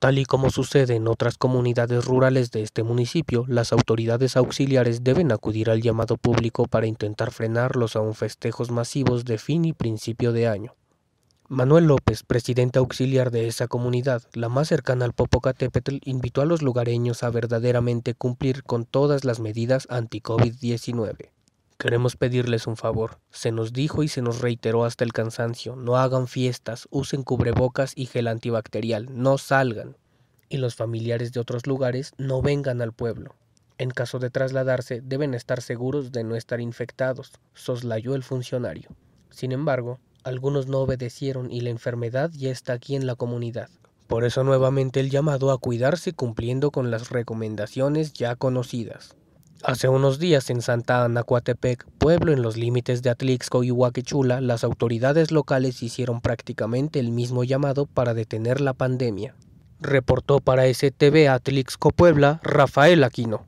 Tal y como sucede en otras comunidades rurales de este municipio, las autoridades auxiliares deben acudir al llamado público para intentar frenarlos los aún festejos masivos de fin y principio de año. Manuel López, presidente auxiliar de esa comunidad, la más cercana al Popocatépetl, invitó a los lugareños a verdaderamente cumplir con todas las medidas anti-COVID-19. Queremos pedirles un favor. Se nos dijo y se nos reiteró hasta el cansancio. No hagan fiestas, usen cubrebocas y gel antibacterial, no salgan. Y los familiares de otros lugares no vengan al pueblo. En caso de trasladarse, deben estar seguros de no estar infectados, soslayó el funcionario. Sin embargo, algunos no obedecieron y la enfermedad ya está aquí en la comunidad. Por eso nuevamente el llamado a cuidarse cumpliendo con las recomendaciones ya conocidas. Hace unos días en Santa Ana, Coatepec, pueblo en los límites de Atlixco y Huaquechula, las autoridades locales hicieron prácticamente el mismo llamado para detener la pandemia. Reportó para STV Atlixco Puebla Rafael Aquino.